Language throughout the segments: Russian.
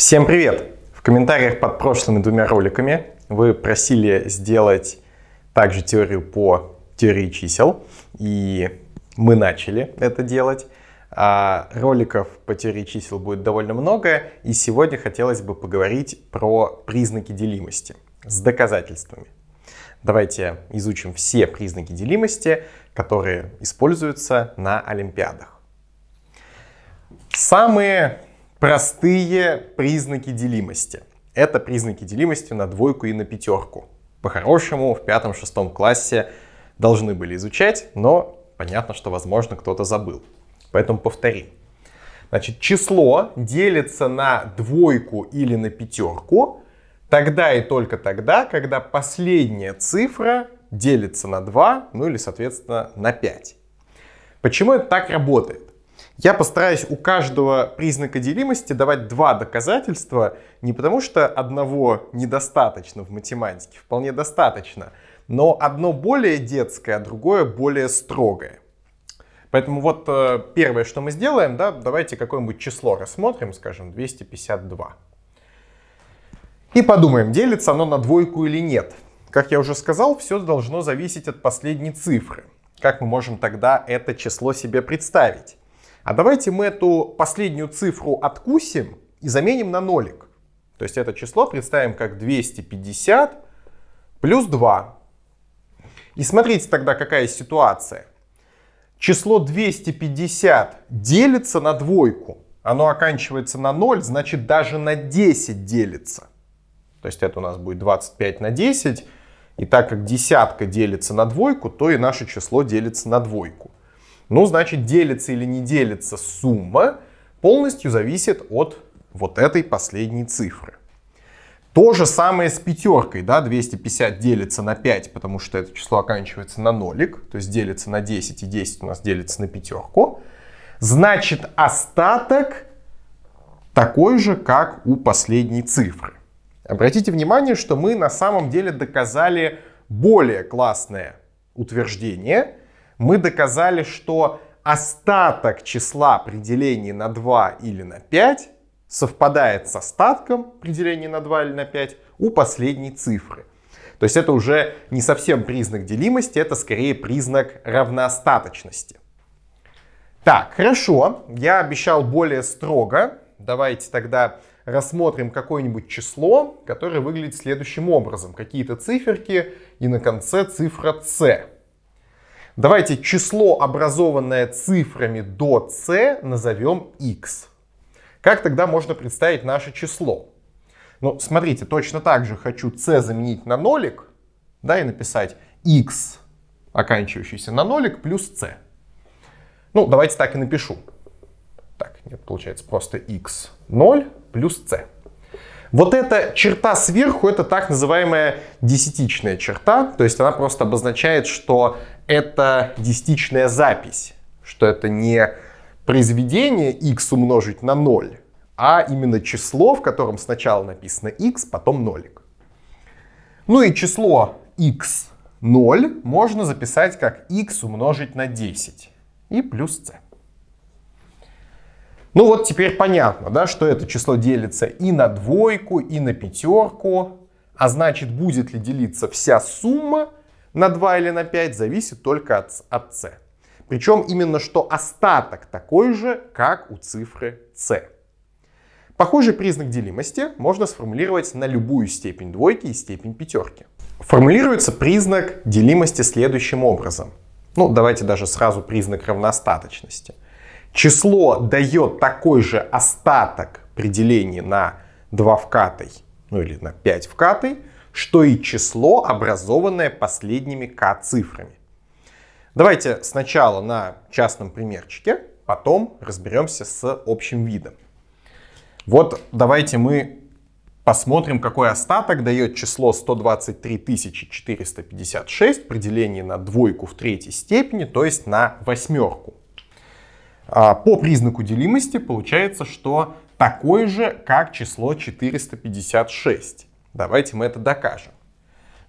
Всем привет! В комментариях под прошлыми двумя роликами вы просили сделать также теорию по теории чисел, и мы начали это делать. А роликов по теории чисел будет довольно много, и сегодня хотелось бы поговорить про признаки делимости с доказательствами. Давайте изучим все признаки делимости, которые используются на Олимпиадах. Самые Простые признаки делимости. Это признаки делимости на двойку и на пятерку. По-хорошему, в пятом-шестом классе должны были изучать, но понятно, что, возможно, кто-то забыл. Поэтому повторим. Значит, число делится на двойку или на пятерку тогда и только тогда, когда последняя цифра делится на 2, ну или, соответственно, на 5. Почему это так работает? Я постараюсь у каждого признака делимости давать два доказательства, не потому что одного недостаточно в математике, вполне достаточно, но одно более детское, а другое более строгое. Поэтому вот э, первое, что мы сделаем, да, давайте какое-нибудь число рассмотрим, скажем, 252. И подумаем, делится оно на двойку или нет. Как я уже сказал, все должно зависеть от последней цифры. Как мы можем тогда это число себе представить? А давайте мы эту последнюю цифру откусим и заменим на нолик. То есть это число представим как 250 плюс 2. И смотрите тогда, какая ситуация. Число 250 делится на двойку. Оно оканчивается на 0, значит даже на 10 делится. То есть это у нас будет 25 на 10. И так как десятка делится на двойку, то и наше число делится на двойку. Ну, значит, делится или не делится сумма полностью зависит от вот этой последней цифры. То же самое с пятеркой, да, 250 делится на 5, потому что это число оканчивается на нолик, то есть делится на 10, и 10 у нас делится на пятерку. Значит, остаток такой же, как у последней цифры. Обратите внимание, что мы на самом деле доказали более классное утверждение – мы доказали, что остаток числа при делении на 2 или на 5 совпадает с остатком при делении на 2 или на 5 у последней цифры. То есть это уже не совсем признак делимости, это скорее признак равноостаточности. Так, хорошо, я обещал более строго. Давайте тогда рассмотрим какое-нибудь число, которое выглядит следующим образом. Какие-то циферки и на конце цифра c. Давайте число, образованное цифрами до c, назовем x. Как тогда можно представить наше число? Ну, смотрите, точно так же хочу c заменить на нолик, да, и написать x, оканчивающийся на нолик, плюс c. Ну, давайте так и напишу. Так, нет, получается просто x 0 плюс c. Вот эта черта сверху, это так называемая десятичная черта, то есть она просто обозначает, что это десятичная запись, что это не произведение x умножить на 0, а именно число, в котором сначала написано x, потом нолик. Ну и число x 0 можно записать как x умножить на 10 и плюс c. Ну вот теперь понятно, да, что это число делится и на двойку, и на пятерку, а значит будет ли делиться вся сумма, на 2 или на 5 зависит только от, от c. Причем именно что остаток такой же, как у цифры c. Похожий признак делимости можно сформулировать на любую степень двойки и степень пятерки. Формулируется признак делимости следующим образом. Ну, давайте даже сразу признак равноостаточности. Число дает такой же остаток при делении на 2 вкатой, ну или на 5 вкатой, что и число, образованное последними k цифрами. Давайте сначала на частном примерчике, потом разберемся с общим видом. Вот давайте мы посмотрим, какой остаток дает число 123 456 при делении на двойку в третьей степени, то есть на восьмерку. А, по признаку делимости получается, что такое же, как число 456. Давайте мы это докажем.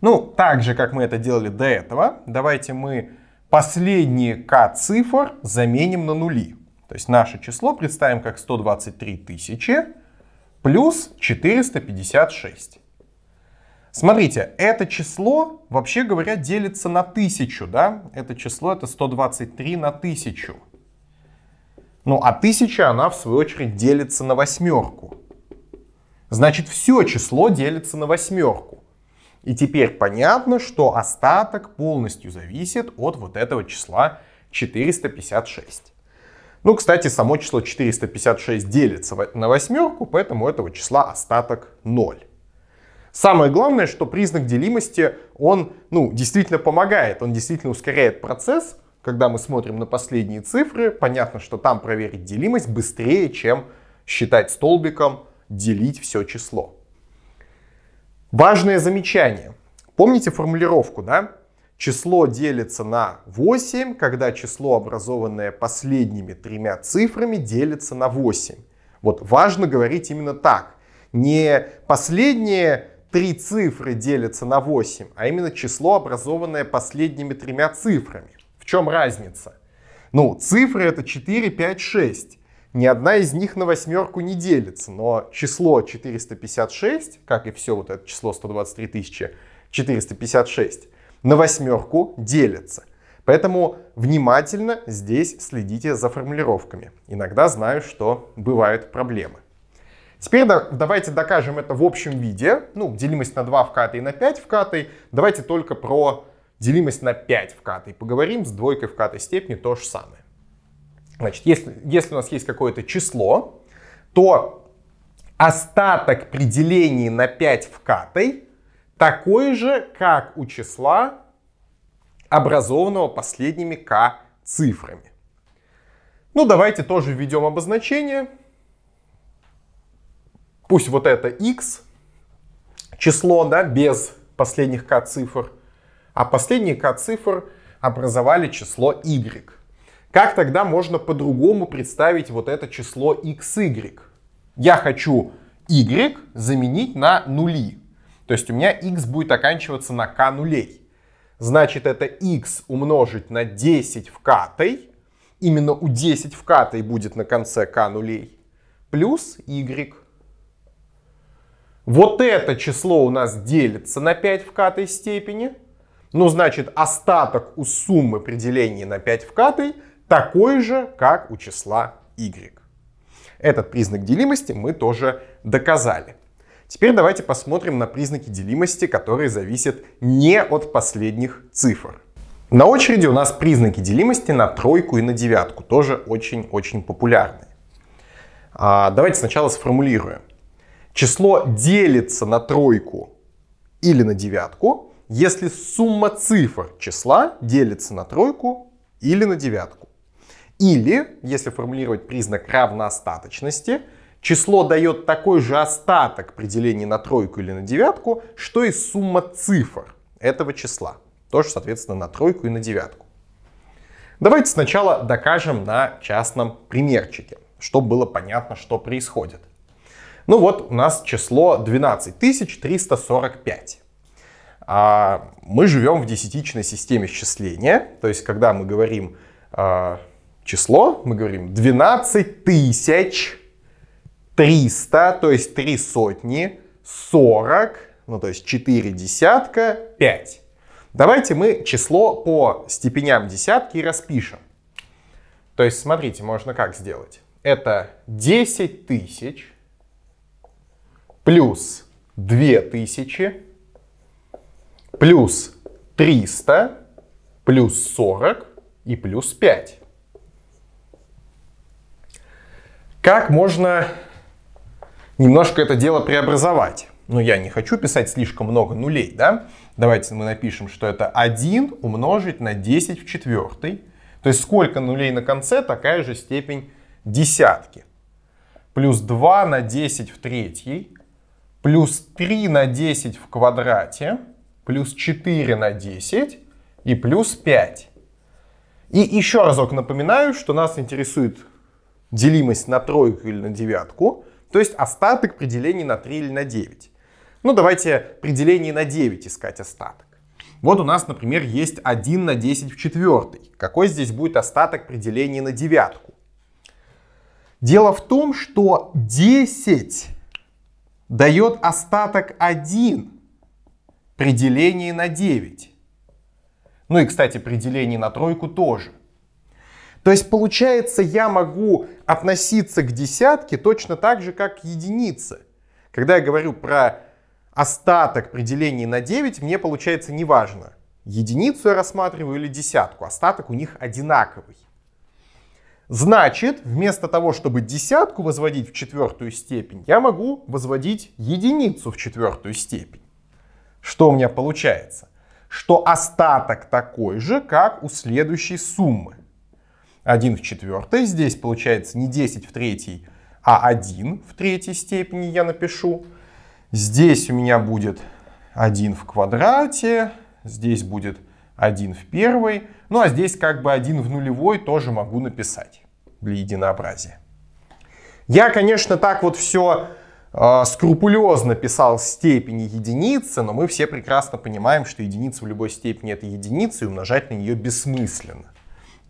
Ну, так же, как мы это делали до этого, давайте мы последние k цифр заменим на нули. То есть наше число представим как 123 тысячи плюс 456. Смотрите, это число, вообще говоря, делится на тысячу, да? Это число это 123 на тысячу. Ну, а тысяча, она, в свою очередь, делится на восьмерку. Значит, все число делится на восьмерку. И теперь понятно, что остаток полностью зависит от вот этого числа 456. Ну, кстати, само число 456 делится на восьмерку, поэтому этого числа остаток 0. Самое главное, что признак делимости, он ну, действительно помогает, он действительно ускоряет процесс. Когда мы смотрим на последние цифры, понятно, что там проверить делимость быстрее, чем считать столбиком делить все число. Важное замечание. Помните формулировку, да? Число делится на 8, когда число, образованное последними тремя цифрами, делится на 8. Вот важно говорить именно так. Не последние три цифры делятся на 8, а именно число, образованное последними тремя цифрами. В чем разница? Ну, цифры это 4, 5, 6. Ни одна из них на восьмерку не делится, но число 456, как и все вот это число 123 тысячи, 456, на восьмерку делится. Поэтому внимательно здесь следите за формулировками. Иногда знаю, что бывают проблемы. Теперь давайте докажем это в общем виде. Ну, делимость на 2 вкатой и на 5 вкатой. Давайте только про делимость на 5 вкатой поговорим. С двойкой в вкатой степени то же самое. Значит, если, если у нас есть какое-то число, то остаток при делении на 5 в катой такой же, как у числа, образованного последними k цифрами. Ну, давайте тоже введем обозначение. Пусть вот это x, число, да, без последних k цифр, а последние k цифр образовали число y. Как тогда можно по-другому представить вот это число xy? Я хочу y заменить на нули. То есть у меня x будет оканчиваться на k нулей. Значит, это x умножить на 10 в катой. Именно у 10 в катой будет на конце k нулей. Плюс y. Вот это число у нас делится на 5 в катой степени. Ну, значит, остаток у суммы при делении на 5 в катой — такой же, как у числа y. Этот признак делимости мы тоже доказали. Теперь давайте посмотрим на признаки делимости, которые зависят не от последних цифр. На очереди у нас признаки делимости на тройку и на девятку, тоже очень-очень популярные. А давайте сначала сформулируем. Число делится на тройку или на девятку, если сумма цифр числа делится на тройку или на девятку. Или, если формулировать признак равноостаточности, число дает такой же остаток при делении на тройку или на девятку, что и сумма цифр этого числа. Тоже, соответственно, на тройку и на девятку. Давайте сначала докажем на частном примерчике, чтобы было понятно, что происходит. Ну вот у нас число 12345. А мы живем в десятичной системе счисления, то есть когда мы говорим а, число, мы говорим 12 тысяч 300, то есть 3 сотни, 40, ну то есть 4 десятка, 5. Давайте мы число по степеням десятки распишем. То есть, смотрите, можно как сделать. Это 10 тысяч плюс 2 тысячи плюс 300 плюс 40 и плюс 5. Как можно немножко это дело преобразовать? Но ну, я не хочу писать слишком много нулей, да? Давайте мы напишем, что это 1 умножить на 10 в четвертой. То есть сколько нулей на конце, такая же степень десятки. Плюс 2 на 10 в третьей. Плюс 3 на 10 в квадрате. Плюс 4 на 10. И плюс 5. И еще разок напоминаю, что нас интересует делимость на тройку или на девятку, то есть остаток при делении на 3 или на 9. Ну, давайте при делении на 9 искать остаток. Вот у нас, например, есть 1 на 10 в четвертой. Какой здесь будет остаток при делении на девятку? Дело в том, что 10 дает остаток 1 при делении на 9. Ну и, кстати, при делении на тройку тоже. То есть получается, я могу относиться к десятке точно так же, как к единице. Когда я говорю про остаток при делении на 9, мне получается неважно, единицу я рассматриваю или десятку. Остаток у них одинаковый. Значит, вместо того, чтобы десятку возводить в четвертую степень, я могу возводить единицу в четвертую степень. Что у меня получается? Что остаток такой же, как у следующей суммы. 1 в четвертой. Здесь получается не 10 в третьей, а 1 в третьей степени я напишу. Здесь у меня будет 1 в квадрате, здесь будет 1 в первой. Ну а здесь как бы 1 в нулевой тоже могу написать для единообразия. Я, конечно, так вот все э, скрупулезно писал степени единицы, но мы все прекрасно понимаем, что единица в любой степени это единица, и умножать на нее бессмысленно.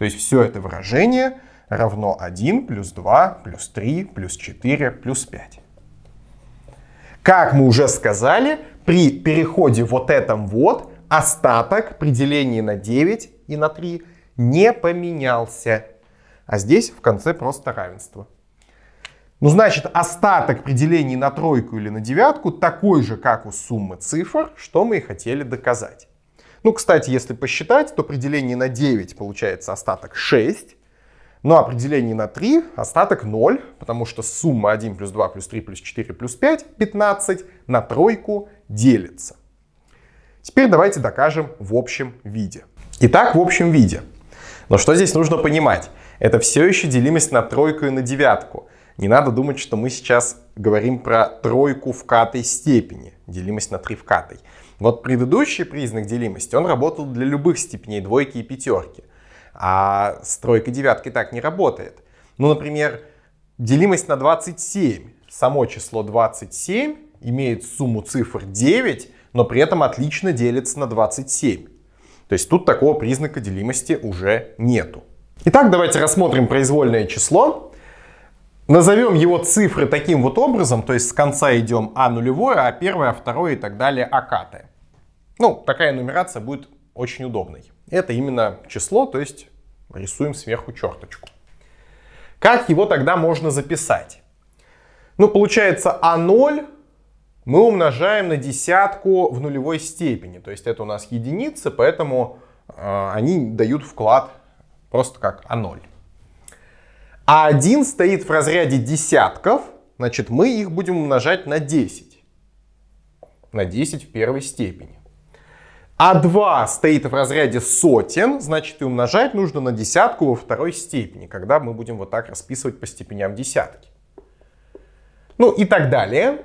То есть все это выражение равно 1 плюс 2 плюс 3 плюс 4 плюс 5. Как мы уже сказали, при переходе вот этом вот остаток при делении на 9 и на 3 не поменялся. А здесь в конце просто равенство. Ну, значит, остаток при делении на тройку или на девятку такой же, как у суммы цифр, что мы и хотели доказать. Ну, кстати, если посчитать, то определение на 9 получается остаток 6. Но определение на 3 остаток 0, потому что сумма 1 плюс 2 плюс 3 плюс 4 плюс 5, 15, на тройку делится. Теперь давайте докажем в общем виде. Итак, в общем виде. Но что здесь нужно понимать? Это все еще делимость на тройку и на девятку. Не надо думать, что мы сейчас говорим про тройку в катой степени, делимость на 3 в катой. Вот предыдущий признак делимости, он работал для любых степеней двойки и пятерки, а с тройкой девятки так не работает. Ну, например, делимость на 27. Само число 27 имеет сумму цифр 9, но при этом отлично делится на 27. То есть тут такого признака делимости уже нету. Итак, давайте рассмотрим произвольное число. Назовем его цифры таким вот образом, то есть с конца идем А нулевое, А первое, А второе и так далее, А катое. Ну, такая нумерация будет очень удобной. Это именно число, то есть рисуем сверху черточку. Как его тогда можно записать? Ну, получается, А0 мы умножаем на десятку в нулевой степени. То есть это у нас единицы, поэтому э, они дают вклад просто как А0. А1 стоит в разряде десятков, значит, мы их будем умножать на 10. На 10 в первой степени. А2 стоит в разряде сотен, значит и умножать нужно на десятку во второй степени, когда мы будем вот так расписывать по степеням десятки. Ну и так далее.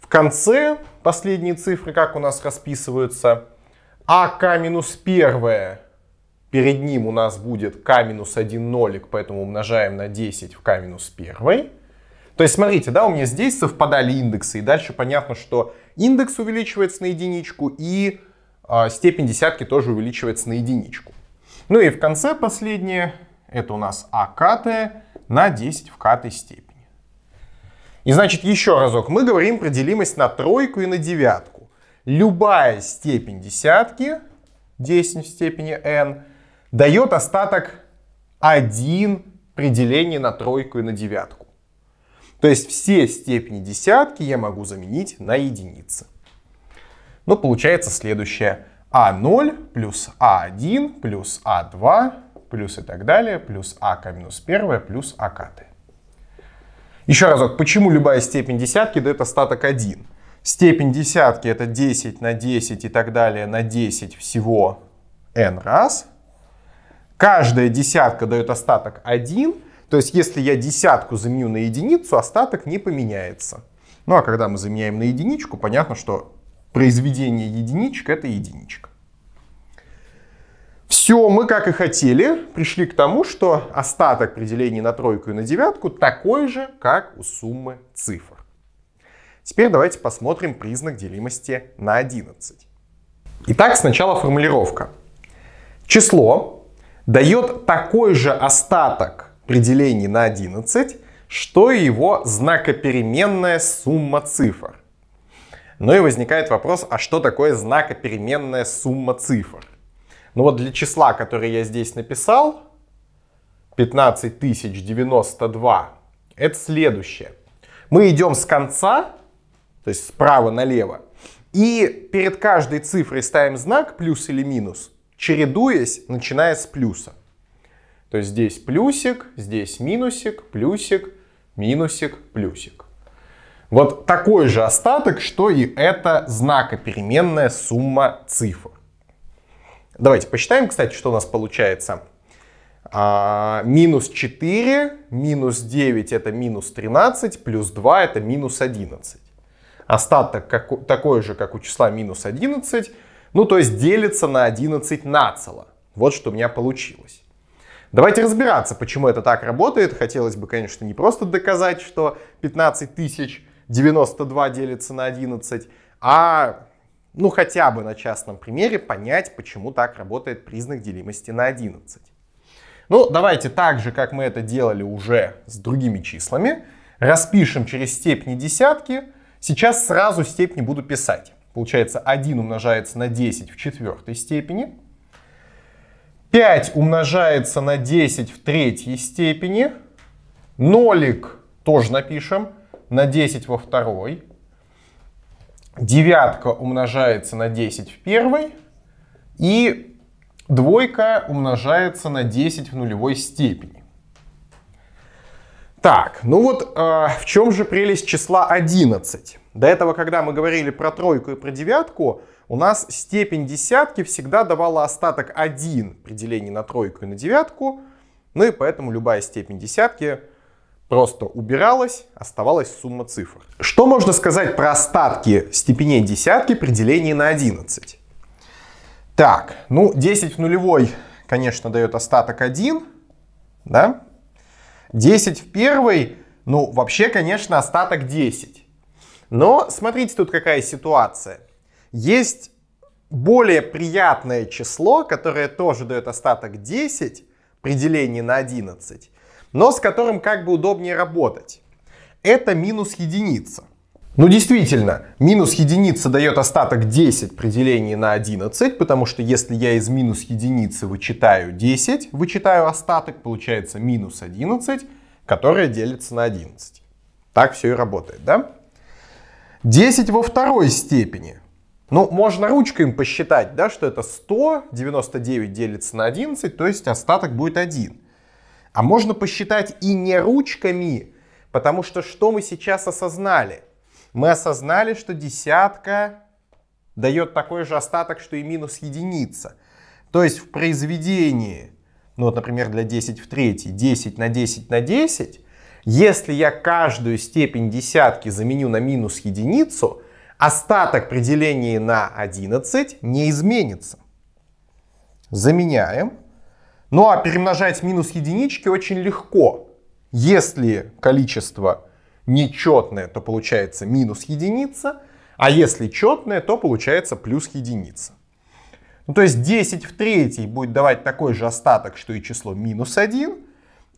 В конце последние цифры, как у нас расписываются, АК минус первое, перед ним у нас будет К минус 1 нолик, поэтому умножаем на 10 в К минус 1. То есть, смотрите, да, у меня здесь совпадали индексы, и дальше понятно, что индекс увеличивается на единичку, и а, степень десятки тоже увеличивается на единичку. Ну и в конце последнее, это у нас а катая на 10 в катой степени. И значит, еще разок, мы говорим про делимость на тройку и на девятку. Любая степень десятки, 10 в степени n, дает остаток 1 при делении на тройку и на девятку. То есть все степени десятки я могу заменить на единицы. Но получается следующее. А0 плюс А1 плюс А2 плюс и так далее, плюс АК минус 1, плюс АКТ. Еще разок, почему любая степень десятки дает остаток 1? Степень десятки это 10 на 10 и так далее на 10 всего n раз. Каждая десятка дает остаток 1, то есть если я десятку заменю на единицу, остаток не поменяется. Ну а когда мы заменяем на единичку, понятно, что произведение единичек — это единичка. Все, мы как и хотели, пришли к тому, что остаток при делении на тройку и на девятку такой же, как у суммы цифр. Теперь давайте посмотрим признак делимости на 11. Итак, сначала формулировка. Число дает такой же остаток при делении на 11, что и его знакопеременная сумма цифр. Ну и возникает вопрос, а что такое знакопеременная сумма цифр? Ну вот для числа, которое я здесь написал, 15092, это следующее. Мы идем с конца, то есть справа налево, и перед каждой цифрой ставим знак плюс или минус, чередуясь, начиная с плюса. То есть здесь плюсик, здесь минусик, плюсик, минусик, плюсик. Вот такой же остаток, что и эта знакопеременная сумма цифр. Давайте посчитаем, кстати, что у нас получается. А, минус 4, минус 9 это минус 13, плюс 2 это минус 11. Остаток как, такой же, как у числа минус 11, ну то есть делится на 11 нацело. Вот что у меня получилось. Давайте разбираться, почему это так работает. Хотелось бы, конечно, не просто доказать, что 15 тысяч 92 делится на 11, а ну хотя бы на частном примере понять, почему так работает признак делимости на 11. Ну, давайте так же, как мы это делали уже с другими числами, распишем через степени десятки. Сейчас сразу степени буду писать. Получается, 1 умножается на 10 в четвертой степени. 5 умножается на 10 в третьей степени. Нолик тоже напишем на 10 во второй. Девятка умножается на 10 в первой. И двойка умножается на 10 в нулевой степени. Так, ну вот э, в чем же прелесть числа 11? До этого, когда мы говорили про тройку и про девятку, у нас степень десятки всегда давала остаток 1 при делении на тройку и на девятку. Ну и поэтому любая степень десятки просто убиралась, оставалась сумма цифр. Что можно сказать про остатки степеней десятки при делении на 11? Так, ну 10 в нулевой, конечно, дает остаток 1, да? 10 в первой, ну вообще, конечно, остаток 10. Но смотрите тут какая ситуация. Есть более приятное число, которое тоже дает остаток 10 при делении на 11 но с которым как бы удобнее работать. Это минус единица. Ну действительно, минус единица дает остаток 10 при делении на 11, потому что если я из минус единицы вычитаю 10, вычитаю остаток, получается минус 11, которое делится на 11. Так все и работает, да? 10 во второй степени. Ну, можно ручкой им посчитать, да, что это 100, 99 делится на 11, то есть остаток будет 1. А можно посчитать и не ручками, потому что что мы сейчас осознали? Мы осознали, что десятка дает такой же остаток, что и минус единица. То есть в произведении, ну вот, например, для 10 в третьей, 10 на 10 на 10, если я каждую степень десятки заменю на минус единицу, остаток при делении на 11 не изменится. Заменяем. Ну а перемножать минус единички очень легко. Если количество нечетное, то получается минус единица, а если четное, то получается плюс единица. Ну, то есть 10 в третьей будет давать такой же остаток, что и число минус 1,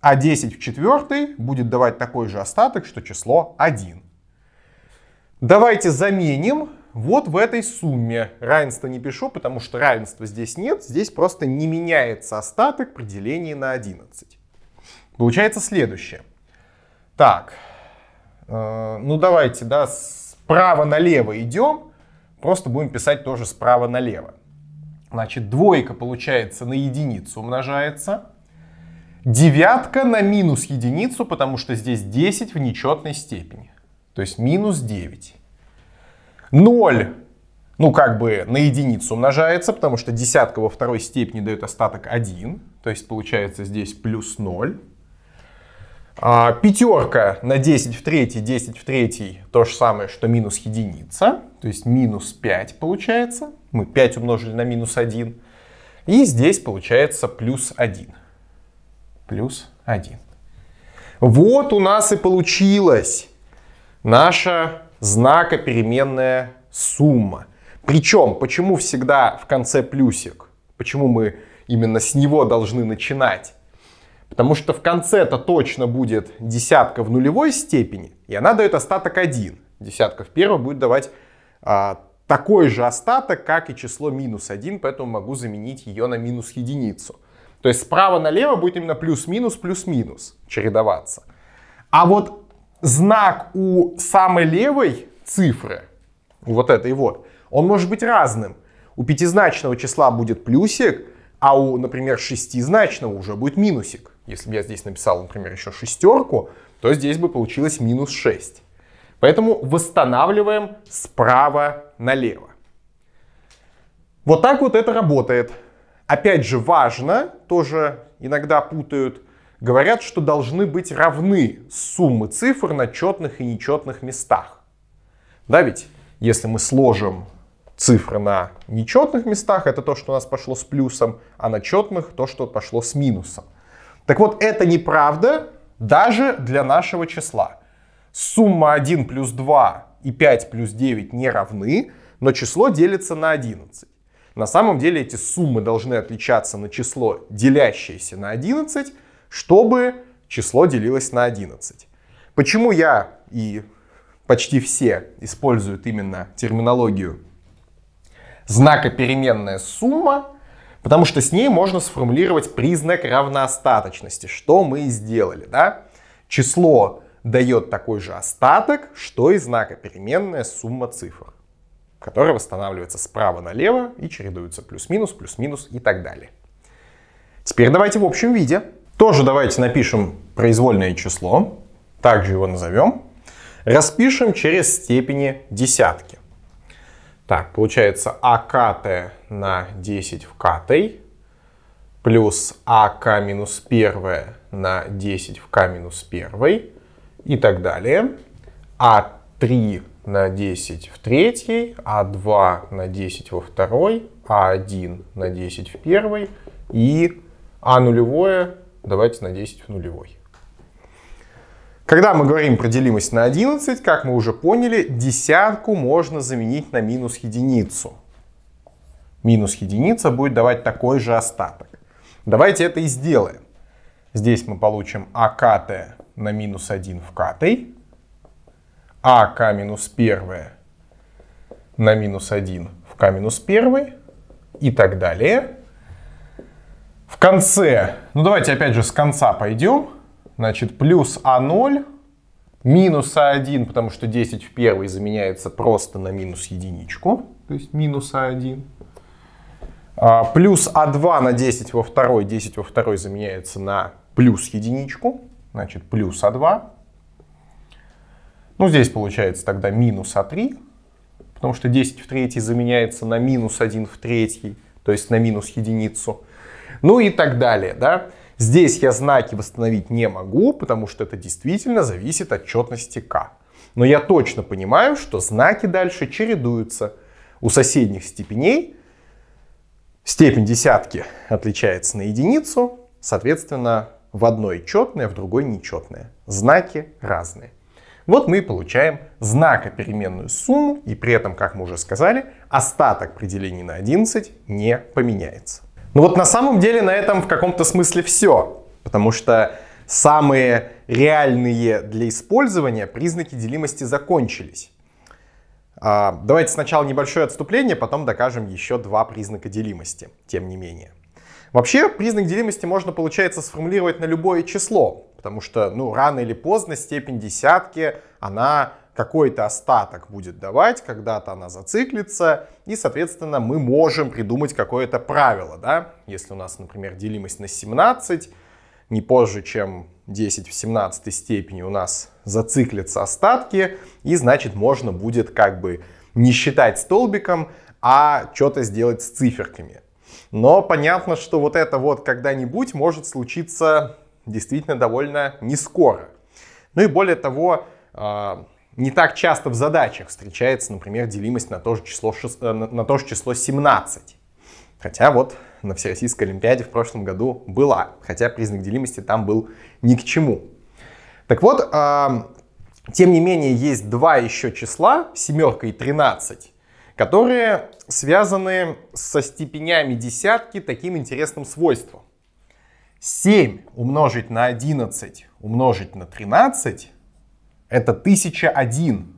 а 10 в четвертой будет давать такой же остаток, что число 1. Давайте заменим вот в этой сумме. Равенство не пишу, потому что равенства здесь нет. Здесь просто не меняется остаток при делении на 11. Получается следующее. Так, э, ну давайте, да, справа налево идем. Просто будем писать тоже справа налево. Значит, двойка получается на единицу умножается. Девятка на минус единицу, потому что здесь 10 в нечетной степени. То есть минус 9. 0 ну, как бы на единицу умножается, потому что десятка во второй степени дает остаток 1. То есть получается здесь плюс 0. А, пятерка на 10 в третьей, 10 в третьей то же самое, что минус единица. То есть минус 5 получается. Мы 5 умножили на минус 1. И здесь получается плюс 1. Плюс 1. Вот у нас и получилось наша знакопеременная сумма. Причем, почему всегда в конце плюсик? Почему мы именно с него должны начинать? Потому что в конце это точно будет десятка в нулевой степени, и она дает остаток 1. Десятка в первой будет давать а, такой же остаток, как и число минус 1, поэтому могу заменить ее на минус единицу. То есть справа налево будет именно плюс-минус, плюс-минус чередоваться. А вот знак у самой левой цифры, вот этой вот, он может быть разным. У пятизначного числа будет плюсик, а у, например, шестизначного уже будет минусик. Если бы я здесь написал, например, еще шестерку, то здесь бы получилось минус 6. Поэтому восстанавливаем справа налево. Вот так вот это работает. Опять же важно, тоже иногда путают, говорят, что должны быть равны суммы цифр на четных и нечетных местах. Да, ведь если мы сложим цифры на нечетных местах, это то, что у нас пошло с плюсом, а на четных то, что пошло с минусом. Так вот, это неправда даже для нашего числа. Сумма 1 плюс 2 и 5 плюс 9 не равны, но число делится на 11. На самом деле эти суммы должны отличаться на число, делящееся на 11, чтобы число делилось на 11. Почему я и почти все используют именно терминологию знакопеременная сумма, потому что с ней можно сформулировать признак равноостаточности, что мы и сделали. Да? Число дает такой же остаток, что и знакопеременная сумма цифр, которая восстанавливается справа налево и чередуется плюс-минус, плюс-минус и так далее. Теперь давайте в общем виде. Тоже давайте напишем произвольное число, также его назовем. Распишем через степени десятки. Так, получается АКТ на 10 в катой плюс АК минус 1 на 10 в К минус 1 и так далее. А3 на 10 в третьей, А2 на 10 во второй, А1 на 10 в первой и А нулевое давайте на 10 в нулевой. Когда мы говорим про делимость на 11, как мы уже поняли, десятку можно заменить на минус единицу. Минус единица будет давать такой же остаток. Давайте это и сделаем. Здесь мы получим АКТ на минус 1 в КТ, АК минус 1 на минус 1 в К минус 1 и так далее. В конце, ну давайте опять же с конца пойдем. Значит, плюс А0 минус А1, потому что 10 в первой заменяется просто на минус единичку, то есть минус А1. А, плюс А2 на 10 во второй, 10 во второй заменяется на плюс единичку, значит плюс А2. Ну здесь получается тогда минус А3, потому что 10 в третьей заменяется на минус 1 в третьей, то есть на минус единицу ну и так далее. Да? Здесь я знаки восстановить не могу, потому что это действительно зависит от четности к. Но я точно понимаю, что знаки дальше чередуются. У соседних степеней степень десятки отличается на единицу, соответственно, в одной четное, в другой нечетное. Знаки разные. Вот мы и получаем знакопеременную сумму, и при этом, как мы уже сказали, остаток при делении на 11 не поменяется. Ну вот на самом деле на этом в каком-то смысле все, потому что самые реальные для использования признаки делимости закончились. А, давайте сначала небольшое отступление, потом докажем еще два признака делимости, тем не менее. Вообще, признак делимости можно, получается, сформулировать на любое число, потому что, ну, рано или поздно степень десятки, она какой-то остаток будет давать, когда-то она зациклится, и, соответственно, мы можем придумать какое-то правило, да, если у нас, например, делимость на 17, не позже, чем 10 в 17 степени у нас зациклятся остатки, и, значит, можно будет как бы не считать столбиком, а что-то сделать с циферками. Но понятно, что вот это вот когда-нибудь может случиться действительно довольно не скоро. Ну и более того, а, не так часто в задачах встречается, например, делимость на то же число, э, на то же число 17. Хотя вот на Всероссийской Олимпиаде в прошлом году была, хотя признак делимости там был ни к чему. Так вот, тем не менее, есть два еще числа, семерка и 13, которые связаны со степенями десятки таким интересным свойством. 7 умножить на 11 умножить на 13 это 1001.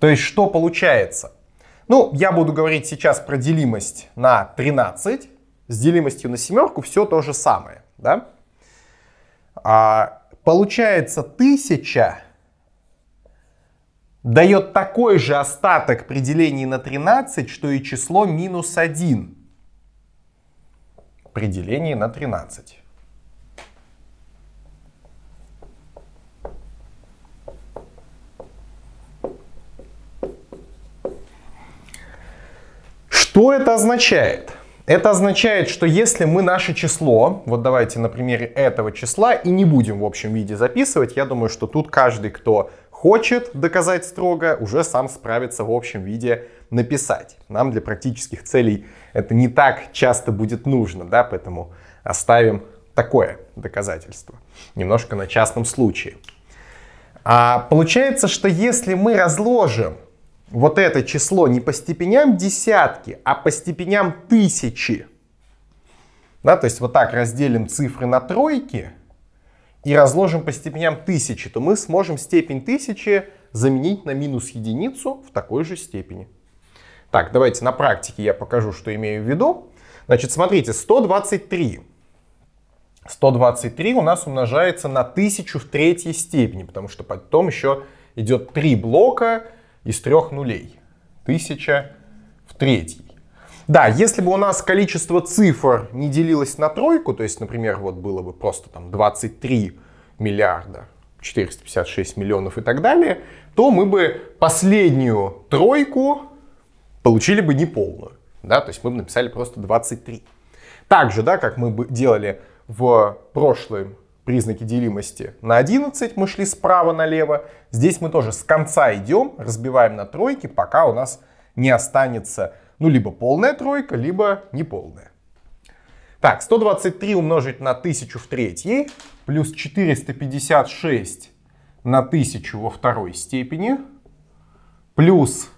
То есть что получается? Ну, я буду говорить сейчас про делимость на 13. С делимостью на семерку все то же самое. Да? А, получается 1000 дает такой же остаток при делении на 13, что и число минус 1 при делении на 13. Что это означает? Это означает, что если мы наше число, вот давайте на примере этого числа, и не будем в общем виде записывать, я думаю, что тут каждый, кто хочет доказать строго, уже сам справится в общем виде написать. Нам для практических целей это не так часто будет нужно, да, поэтому оставим такое доказательство, немножко на частном случае. А получается, что если мы разложим вот это число не по степеням десятки, а по степеням тысячи. Да, то есть вот так разделим цифры на тройки и разложим по степеням тысячи, то мы сможем степень тысячи заменить на минус единицу в такой же степени. Так, давайте на практике я покажу, что имею в виду. Значит, смотрите, 123. 123 у нас умножается на тысячу в третьей степени, потому что потом еще идет три блока, из трех нулей. тысяча в третий. Да, если бы у нас количество цифр не делилось на тройку, то есть, например, вот было бы просто там 23 миллиарда, 456 миллионов и так далее, то мы бы последнюю тройку получили бы неполную. Да? То есть мы бы написали просто 23. Так же, да, как мы бы делали в прошлом признаки делимости на 11, мы шли справа налево. Здесь мы тоже с конца идем, разбиваем на тройки, пока у нас не останется ну либо полная тройка, либо неполная. Так, 123 умножить на 1000 в третьей, плюс 456 на 1000 во второй степени, плюс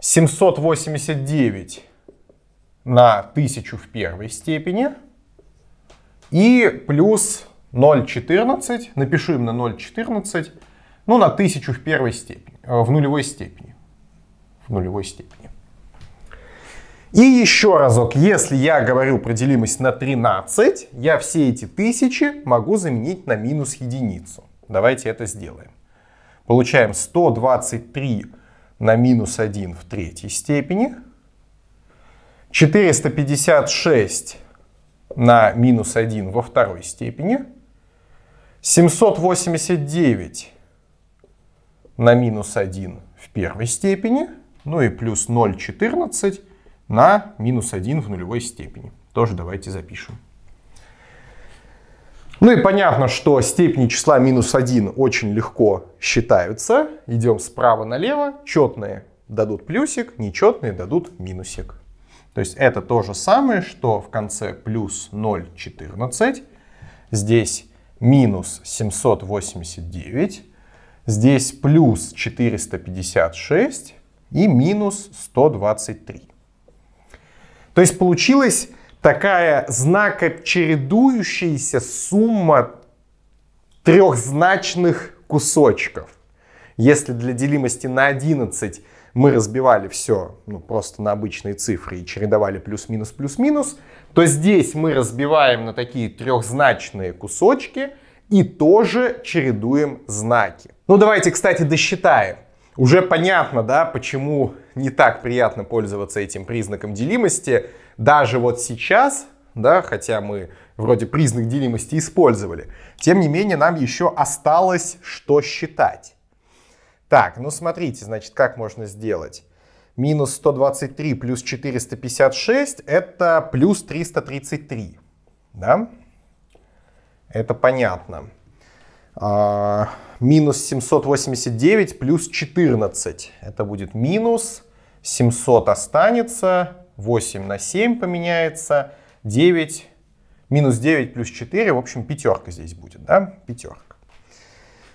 789 на 1000 в первой степени, и плюс 0,14, напишу им на 0,14, ну на 1000 в первой степени, э, в нулевой степени. В нулевой степени. И еще разок, если я говорю про делимость на 13, я все эти тысячи могу заменить на минус единицу. Давайте это сделаем. Получаем 123 на минус 1 в третьей степени, 456 на минус 1 во второй степени – 789 на минус 1 в первой степени, ну и плюс 0,14 на минус 1 в нулевой степени. Тоже давайте запишем. Ну и понятно, что степени числа минус 1 очень легко считаются. Идем справа налево. Четные дадут плюсик, нечетные дадут минусик. То есть это то же самое, что в конце плюс 0,14. Здесь минус 789, здесь плюс 456 и минус 123. То есть получилась такая знакочередующаяся сумма трехзначных кусочков. Если для делимости на 11 мы разбивали все ну, просто на обычные цифры и чередовали плюс-минус, плюс-минус, то здесь мы разбиваем на такие трехзначные кусочки и тоже чередуем знаки. Ну давайте, кстати, досчитаем. Уже понятно, да, почему не так приятно пользоваться этим признаком делимости. Даже вот сейчас, да, хотя мы вроде признак делимости использовали, тем не менее нам еще осталось что считать. Так, ну смотрите, значит, как можно сделать. Минус 123 плюс 456 это плюс 333. Да? Это понятно. А, минус 789 плюс 14. Это будет минус. 700 останется. 8 на 7 поменяется. 9. Минус 9 плюс 4. В общем, пятерка здесь будет. Да? Пятерка.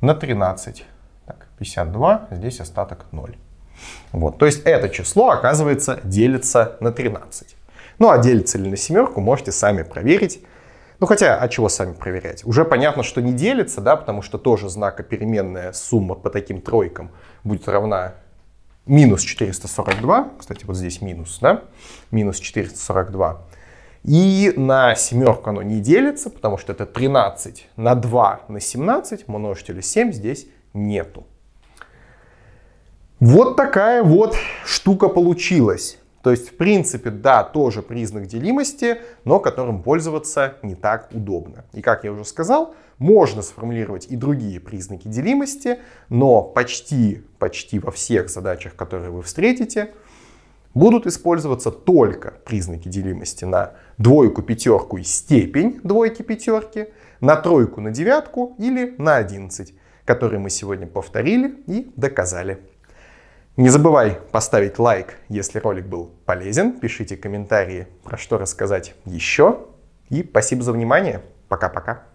на 13. Так, 52, здесь остаток 0. Вот, то есть это число, оказывается, делится на 13. Ну а делится ли на семерку, можете сами проверить. Ну хотя, а чего сами проверять? Уже понятно, что не делится, да, потому что тоже знакопеременная сумма по таким тройкам будет равна минус 442. Кстати, вот здесь минус, да, минус 442. И на семерку оно не делится, потому что это 13 на 2 на 17, множителя 7 здесь нету. Вот такая вот штука получилась. То есть, в принципе, да, тоже признак делимости, но которым пользоваться не так удобно. И как я уже сказал, можно сформулировать и другие признаки делимости, но почти, почти во всех задачах, которые вы встретите, будут использоваться только признаки делимости на двойку, пятерку и степень двойки, пятерки, на тройку, на девятку или на одиннадцать, которые мы сегодня повторили и доказали. Не забывай поставить лайк, если ролик был полезен. Пишите комментарии, про что рассказать еще. И спасибо за внимание. Пока-пока.